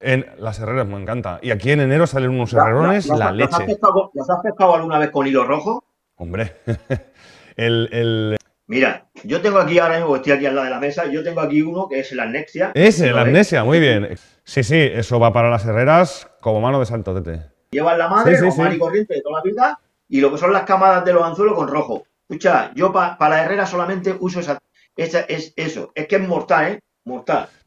En las herreras me encanta. Y aquí en enero salen unos herrerones, la, Has has pescado alguna vez con hilo rojo? Hombre, el, el, Mira, yo tengo aquí ahora mismo, estoy aquí al lado de la mesa, yo tengo aquí uno que es el amnesia. Ese, el amnesia, muy bien. Sí, sí, eso va para las herreras como mano de santo tete. Llevan la madre, sí, sí, y corriente de toda la vida, y lo que son las camadas de los anzuelos con rojo. Escucha, yo para las la solamente uso esa, esa, es, eso. Es que es mortal, ¿eh? Mortal.